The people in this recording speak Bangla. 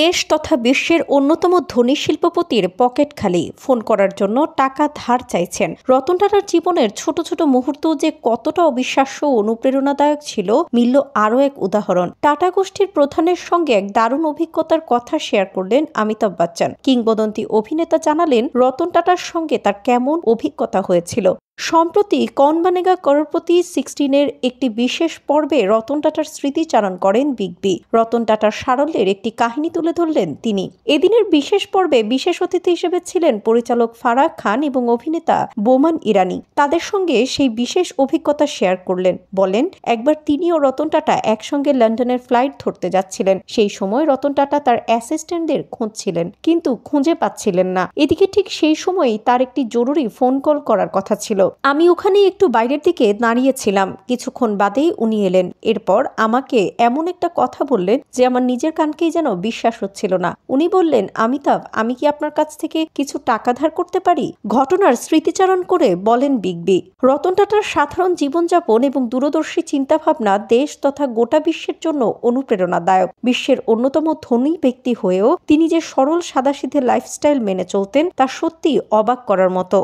দেশ তথা বিশ্বের অন্যতম ধনী শিল্পপতির পকেট খালি ফোন করার জন্য টাকা ধার চাইছেন রতন টাটার জীবনের ছোট ছোট মুহূর্ত যে কতটা অবিশ্বাস্য অনুপ্রেরণাদায়ক ছিল মিলল আরও এক উদাহরণ টাটা গোষ্ঠীর প্রধানের সঙ্গে এক দারুণ অভিজ্ঞতার কথা শেয়ার করলেন অমিতাভ বচ্চন কিংবদন্তি অভিনেতা জানালেন রতন টাটার সঙ্গে তার কেমন অভিজ্ঞতা হয়েছিল সম্প্রতি কনবানেগা করোড়পতি সিক্সটিনের একটি বিশেষ পর্বে রতন টাটার স্মৃতিচারণ করেন বিগ বি রতন টাটার সারল্যের একটি কাহিনী তুলে ধরলেন তিনি এদিনের বিশেষ পর্বে বিশেষ অতিথি হিসেবে ছিলেন পরিচালক ফারাহ খান এবং অভিনেতা বোমান ইরানি তাদের সঙ্গে সেই বিশেষ অভিজ্ঞতা শেয়ার করলেন বলেন একবার তিনি ও রতন টাটা একসঙ্গে লন্ডনের ফ্লাইট ধরতে যাচ্ছিলেন সেই সময় রতন টাটা তার অ্যাসিস্ট্যান্টদের খুঁজছিলেন কিন্তু খুঁজে পাচ্ছিলেন না এদিকে ঠিক সেই সময়ই তার একটি জরুরি ফোন কল করার কথা ছিল আমি ওখানে একটু বাইরের দিকে দাঁড়িয়েছিলাম কিছুক্ষণ বাদেই উনি এলেন এরপর আমাকে এমন একটা কথা বললেন যে আমার নিজের কানকেই যেন বিশ্বাস হচ্ছিল না উনি বললেন অমিতাভ আমি কি আপনার কাছ থেকে কিছু টাকা ধার করতে পারি ঘটনার স্মৃতিচারণ করে বলেন বিগবি রতন টাটার সাধারণ জীবনযাপন এবং দূরদর্শী চিন্তাভাবনা দেশ তথা গোটা বিশ্বের জন্য অনুপ্রেরণাদায়ক বিশ্বের অন্যতম ধনী ব্যক্তি হয়েও তিনি যে সরল সাদাসিধে লাইফস্টাইল মেনে চলতেন তা সত্যি অবাক করার মতো